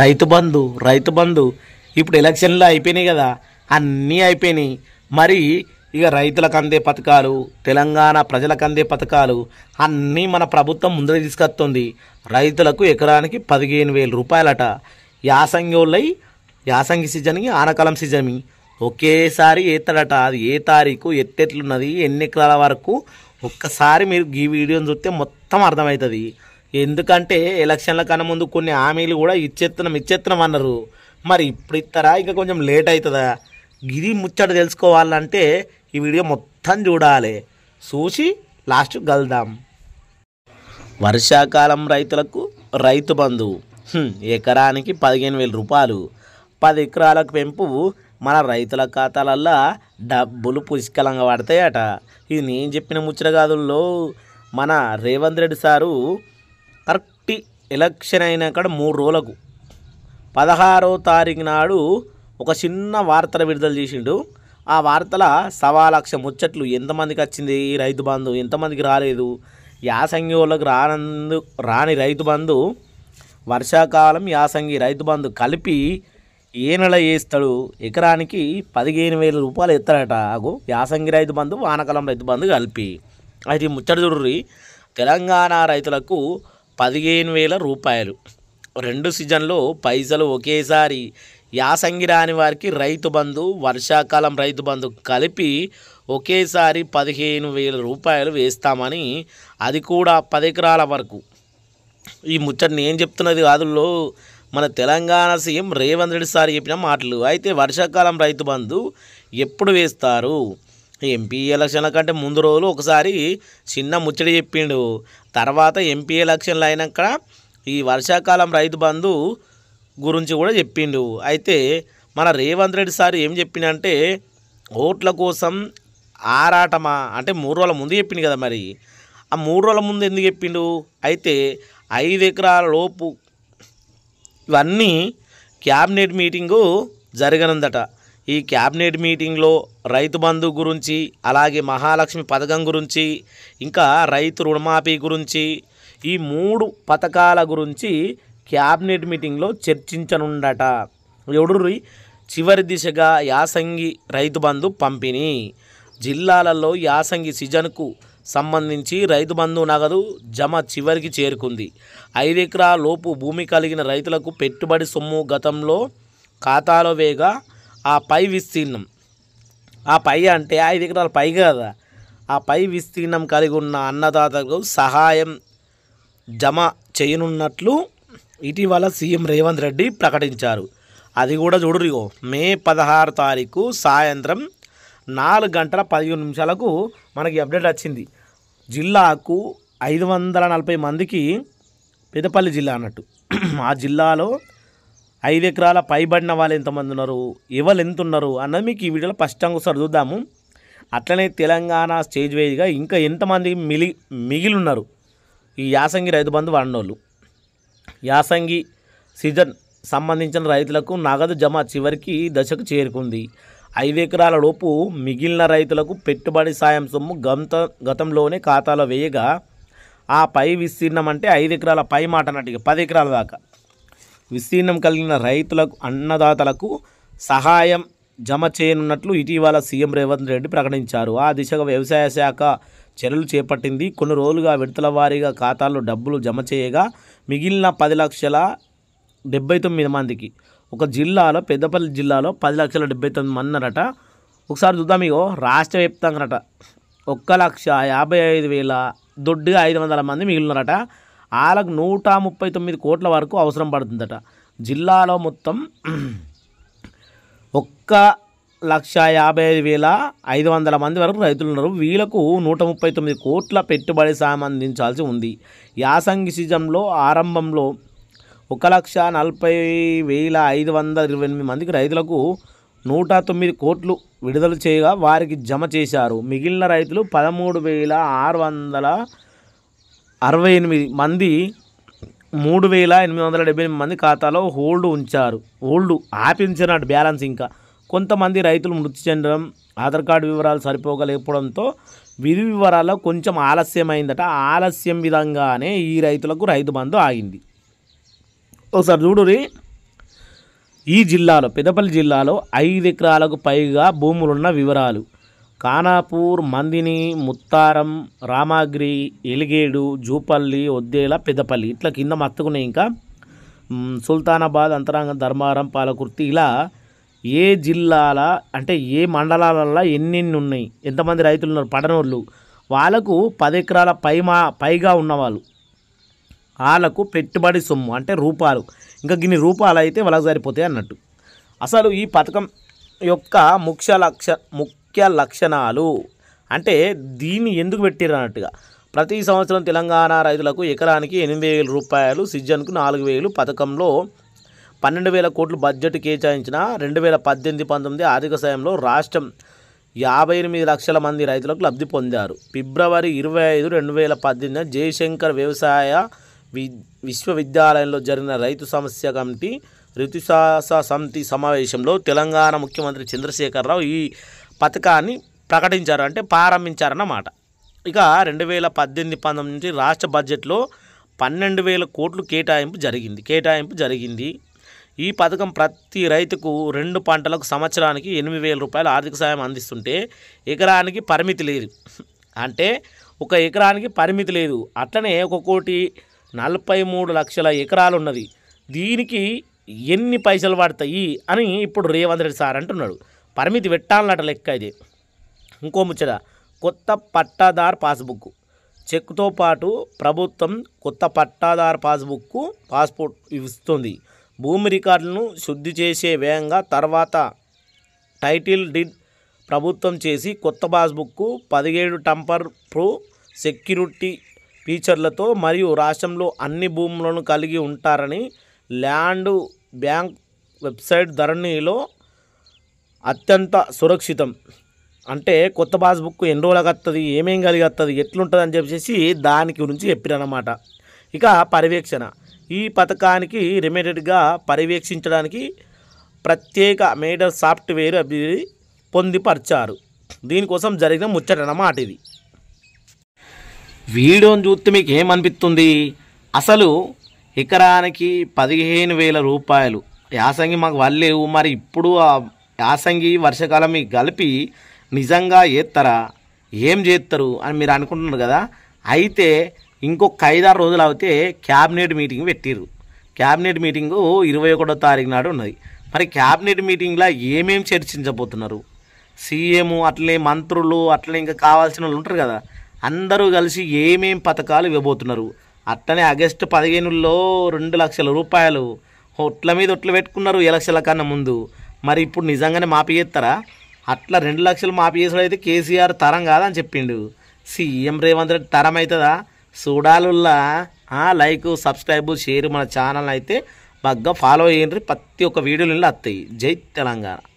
రైతు బంధు రైతు బంధు ఇప్పుడు ఎలక్షన్లు అయిపోయినాయి కదా అన్నీ అయిపోయినాయి మరి ఇక రైతులకు అందే పథకాలు తెలంగాణ ప్రజలకు అందే పథకాలు అన్నీ మన ప్రభుత్వం ముందర తీసుకొస్తుంది రైతులకు ఎకరానికి పదిహేను వేల రూపాయలట యాసంగోళ్ళై యాసంగి సీజన్కి ఆనకాలం సీజన్ ఒకేసారి ఏతాడట అది ఏ తారీఖు ఎత్తెట్లున్నది ఎన్ని ఎకరాల వరకు ఒక్కసారి మీరు ఈ వీడియోని చూస్తే మొత్తం అర్థమవుతుంది ఎందుకంటే ఎలక్షన్ల కన్నా ముందు కొన్ని హామీలు కూడా ఇచ్చేత్తనం ఇచ్చేత్తనం అన్నారు మరి ఇప్పుడు ఇస్తారా ఇంకా కొంచెం లేట్ అవుతుందా గిరి ముచ్చట తెలుసుకోవాలంటే ఈ వీడియో మొత్తం చూడాలి చూసి లాస్ట్ గల్దాం వర్షాకాలం రైతులకు రైతు బంధు ఎకరానికి పదిహేను వేల రూపాయలు పది ఎకరాలకు పెంపు మన రైతుల ఖాతాలల్లో డబ్బులు పుష్కలంగా పడతాయట ఇది నేను చెప్పిన ముచ్చట కాదుల్లో మన Revanth Reddy sir correct election అయినాక మూడు రోజులకు పదహారో తారీఖు నాడు ఒక చిన్న వార్తలు విడుదల చేసిండు ఆ వార్తల సవా లక్ష ముచ్చట్లు ఎంతమందికి వచ్చింది ఈ రైతు బంధు ఎంతమందికి రాలేదు యాసంగి వాళ్ళకి రానందు రాని రైతు బంధు వర్షాకాలం యాసంగి రైతు బంధు కలిపి ఏ నెల వేస్తాడు ఎకరానికి పదిహేను వేల రూపాయలు ఎత్తాడట ఆకు యాసంగి రైతు బంధు వానకాలం రైతు బంధు కలిపి అది ముచ్చట చూడ్రి తెలంగాణ రైతులకు పదిహేను వేల రూపాయలు రెండు సీజన్లో పైసలు ఒకేసారి యాసంగి రాని వారికి రైతు బంధు వర్షాకాలం రైతు బంధు కలిపి ఒకేసారి పదిహేను వేల రూపాయలు వేస్తామని అది కూడా పది ఎకరాల వరకు ఈ ముచ్చట నేను చెప్తున్నది కాదులో మన తెలంగాణ సీఎం రేవంత్ రెడ్డి సార్ చెప్పిన మాటలు అయితే వర్షాకాలం రైతు బంధు ఎప్పుడు వేస్తారు ఎంపీ ఎలక్షన్ల కంటే ముందు రోజులు ఒకసారి చిన్న ముచ్చడి చెప్పిండు తర్వాత ఎంపీ ఎలక్షన్లు అయినాక ఈ వర్షాకాలం రైతు బంధు గురించి కూడా చెప్పిండు అయితే మన రేవంత్ రెడ్డి సార్ ఏం చెప్పిండంటే ఓట్ల కోసం ఆరాటమా అంటే మూడు రోజుల ముందు చెప్పిండు కదా మరి ఆ మూడు రోజుల ముందు ఎందుకు చెప్పిండు అయితే ఐదు ఎకరాల లోపు ఇవన్నీ క్యాబినెట్ మీటింగు జరగనుందట ఈ క్యాబినెట్ మీటింగ్లో రైతు బంధు గురించి అలాగే మహాలక్ష్మి పథకం గురించి ఇంకా రైతు రుణమాఫీ గురించి ఈ మూడు పథకాల గురించి క్యాబినెట్ మీటింగ్లో చర్చించనుండట ఎవడు చివరి దిశగా యాసంగి రైతు బంధు పంపిణీ జిల్లాలలో యాసంగి సీజన్కు సంబంధించి రైతు బంధు నగదు జమ చివరికి చేరుకుంది ఐదు లోపు భూమి కలిగిన రైతులకు పెట్టుబడి సొమ్ము గతంలో ఖాతాలో వేగా ఆ పై విస్తీర్ణం ఆ పై అంటే ఐదు ఎకరాల పై కదా ఆ పై విస్తీర్ణం కలిగి ఉన్న అన్నదాతలకు సహాయం జమ చేయనున్నట్లు ఇటీవల సీఎం రేవంత్ రెడ్డి ప్రకటించారు అది కూడా చూడరుగో మే పదహారు తారీఖు సాయంత్రం నాలుగు గంటల పదిహేను నిమిషాలకు మనకి అప్డేట్ వచ్చింది జిల్లాకు ఐదు వందల నలభై మందికి పెద్దపల్లి జిల్లా అన్నట్టు ఆ జిల్లాలో ఐదు ఎకరాల పైబడిన వాళ్ళు ఎంతమంది ఉన్నారు ఎవరు ఎంత ఉన్నారు అన్నది మీకు ఈ వీడియోలో స్పష్టంగా ఒకసారి చూద్దాము అట్లనే తెలంగాణ స్టేజ్ వైజ్గా ఇంకా ఎంతమంది మిలి మిగిలి ఉన్నారు ఈ యాసంగి రైతు బంధు వాడినోళ్ళు యాసంగి సీజన్ సంబంధించిన రైతులకు నగదు జమ చివరికి దశకు చేరుకుంది ఐదు ఎకరాల లోపు మిగిలిన రైతులకు పెట్టుబడి సాయం సొమ్ము గంత గతంలోనే ఖాతాలో వేయగా ఆ పై విస్తీర్ణం అంటే ఐదు ఎకరాల పై మాట అన్నట్టుగా పది ఎకరాల దాకా విస్తీర్ణం కలిగిన రైతులకు అన్నదాతలకు సహాయం జమ చేయనున్నట్లు ఇటీవల సీఎం రేవంత్ రెడ్డి ప్రకటించారు ఆ దిశగా వ్యవసాయ శాఖ చర్యలు చేపట్టింది కొన్ని రోజులుగా విడతల వారీగా ఖాతాల్లో డబ్బులు జమ చేయగా మిగిలిన పది లక్షల డెబ్బై తొమ్మిది మందికి ఒక జిల్లాలో పెద్దపల్లి జిల్లాలో పది లక్షల డెబ్బై తొమ్మిది మంది అన్నట ఒకసారి చూద్దాం ఇగో రాష్ట్ర వ్యాప్తంగా అన్నట ఒక్క లక్ష యాభై ఐదు వేల దొడ్డుగా ఐదు వందల మంది మిగిలినారట వాళ్ళకు నూట ముప్పై తొమ్మిది కోట్ల వరకు అవసరం పడుతుందట జిల్లాలో మొత్తం ఒక్క లక్ష యాభై ఐదు వేల ఐదు వందల మంది వరకు రైతులు ఉన్నారు వీళ్ళకు నూట ముప్పై తొమ్మిది కోట్ల పెట్టుబడి సంబంధించాల్సి ఉంది యాసంగి సీజన్లో ఆరంభంలో ఒక లక్ష నలభై వేల ఐదు వందల ఇరవై ఎనిమిది మందికి రైతులకు నూట తొమ్మిది కోట్లు విడుదల చేయగా వారికి జమ చేశారు మిగిలిన రైతులు పదమూడు వేల ఆరు వందల అరవై ఎనిమిది మంది మూడు వేల ఎనిమిది వందల డెబ్బై ఎనిమిది మంది ఖాతాలో హోల్డ్ ఉంచారు హోల్డ్ ఆపించినట్టు బ్యాలెన్స్ ఇంకా కొంతమంది రైతులు మృతి చెందడం ఆధార్ కార్డు వివరాలు సరిపోగలేకపోవడంతో విధి వివరాల్లో కొంచెం ఆలస్యమైందట ఆలస్యం విధంగానే ఈ రైతులకు రైతు బంధు ఆగింది ఒకసారి చూడురి ఈ జిల్లాలో పెదపల్లి జిల్లాలో ఐదు ఎకరాలకు పైగా భూములున్న వివరాలు ఖానాపూర్ మందిని ముత్తారం రామాగ్రి ఎలిగేడు జూపల్లి ఒద్దేల పెదపల్లి ఇట్లా కింద మత్తుకునే ఇంకా సుల్తానాబాద్ అంతరంగం ధర్మారం పాలకుర్తి ఇలా ఏ జిల్లాల అంటే ఏ మండలాలలో ఎన్నెన్ని ఉన్నాయి ఎంతమంది రైతులు ఉన్నారు పడనోళ్ళు వాళ్ళకు పది ఎకరాల పై మా పైగా ఉన్నవాళ్ళు వాళ్ళకు పెట్టుబడి సొమ్ము అంటే రూపాలు ఇంకా గిన్ని రూపాలు అయితే వాళ్ళకు సరిపోతాయి అన్నట్టు అసలు ఈ పథకం యొక్క ముఖ్య లక్ష్య ముక్ ముఖ్య లక్షణాలు అంటే దీన్ని ఎందుకు పెట్టారు అన్నట్టుగా ప్రతి సంవత్సరం తెలంగాణ రైతులకు ఎకరానికి ఎనిమిది వేల రూపాయలు సిజన్కు నాలుగు వేలు పథకంలో పన్నెండు వేల కోట్లు బడ్జెట్ కేటాయించిన రెండు వేల పద్దెనిమిది పంతొమ్మిది ఆర్థిక సమయంలో రాష్ట్రం యాభై ఎనిమిది లక్షల మంది రైతులకు లబ్ధి పొందారు ఫిబ్రవరి ఇరవై ఐదు రెండు వేల పద్దెనిమిది జయశంకర్ వ్యవసాయ వి విశ్వవిద్యాలయంలో జరిగిన రైతు సమస్య కమిటీ ఋతుశాస సమితి సమావేశంలో తెలంగాణ ముఖ్యమంత్రి చంద్రశేఖరరావు ఈ పథకాన్ని ప్రకటించారు అంటే ప్రారంభించారన్నమాట ఇక రెండు వేల పద్దెనిమిది పంతొమ్మిది నుంచి రాష్ట్ర బడ్జెట్లో పన్నెండు వేల కోట్లు కేటాయింపు జరిగింది కేటాయింపు జరిగింది ఈ పథకం ప్రతి రైతుకు రెండు పంటలకు సంవత్సరానికి ఎనిమిది వేల రూపాయలు ఆర్థిక సాయం అందిస్తుంటే ఎకరానికి పరిమితి లేదు అంటే ఒక ఎకరానికి పరిమితి లేదు అట్లనే ఒక కోటి నలభై మూడు లక్షల ఎకరాలు ఉన్నది దీనికి ఎన్ని పైసలు పడతాయి అని ఇప్పుడు రేవంత్ రెడ్డి సార్ అంటున్నాడు పరిమితి పెట్టాలన్నట లెక్క ఇది ఇంకో ముచ్చట కొత్త పట్టాదార్ పాస్బుక్ చెక్తో పాటు ప్రభుత్వం కొత్త పట్టాదార్ పాస్బుక్కు పాస్పోర్ట్ ఇస్తుంది భూమి రికార్డులను శుద్ధి చేసే వేగంగా తర్వాత టైటిల్ డిడ్ ప్రభుత్వం చేసి కొత్త పాస్బుక్కు పదిహేడు టంపర్ ప్రో సెక్యూరిటీ ఫీచర్లతో మరియు రాష్ట్రంలో అన్ని భూములను కలిగి ఉంటారని ల్యాండ్ బ్యాంక్ వెబ్సైట్ ధరణిలో అత్యంత సురక్షితం అంటే కొత్త పాస్బుక్ ఎన్ని రోజులకు వస్తుంది ఏమేం కలిగి వస్తుంది ఎట్లుంటుంది అని చెప్పేసి దాని గురించి చెప్పిరన్నమాట ఇక పర్యవేక్షణ ఈ పథకానికి రిమేటెడ్గా పర్యవేక్షించడానికి ప్రత్యేక మేడర్ సాఫ్ట్వేర్ అభివృద్ధి పొందిపరిచారు దీనికోసం జరిగిన అన్నమాట ఇది వీడియోని చూస్తే మీకు ఏమనిపిస్తుంది అసలు ఎకరానికి పదిహేను వేల రూపాయలు యాసంగి మాకు లేవు మరి ఇప్పుడు యాసంగి వర్షాకాలం కలిపి నిజంగా చేస్తారా ఏం చేస్తారు అని మీరు అనుకుంటున్నారు కదా అయితే ఇంకొక ఐదారు రోజులు అయితే క్యాబినెట్ మీటింగ్ పెట్టిరు క్యాబినెట్ మీటింగు ఇరవై ఒకటో తారీఖు నాడు ఉన్నది మరి క్యాబినెట్ మీటింగ్లో ఏమేమి చర్చించబోతున్నారు సీఎం అట్లే మంత్రులు అట్లే ఇంకా కావాల్సిన వాళ్ళు ఉంటారు కదా అందరూ కలిసి ఏమేమి పథకాలు ఇవ్వబోతున్నారు అట్లనే ఆగస్టు పదిహేనులో రెండు లక్షల రూపాయలు ఒట్ల మీద ఒట్లు పెట్టుకున్నారు ఎలక్షన్ల కన్నా ముందు మరి ఇప్పుడు నిజంగానే మాఫీ చేస్తారా అట్లా రెండు లక్షలు మాఫీ చేసుడు అయితే కేసీఆర్ తరం కాదని చెప్పిండు సీఎం రేవంత్ రెడ్డి తరం అవుతుందా చూడాలుల్లా లైక్ సబ్స్క్రైబ్ షేర్ మన ఛానల్ అయితే బాగా ఫాలో చేయండి ప్రతి ఒక్క వీడియోలు వస్తాయి జై తెలంగాణ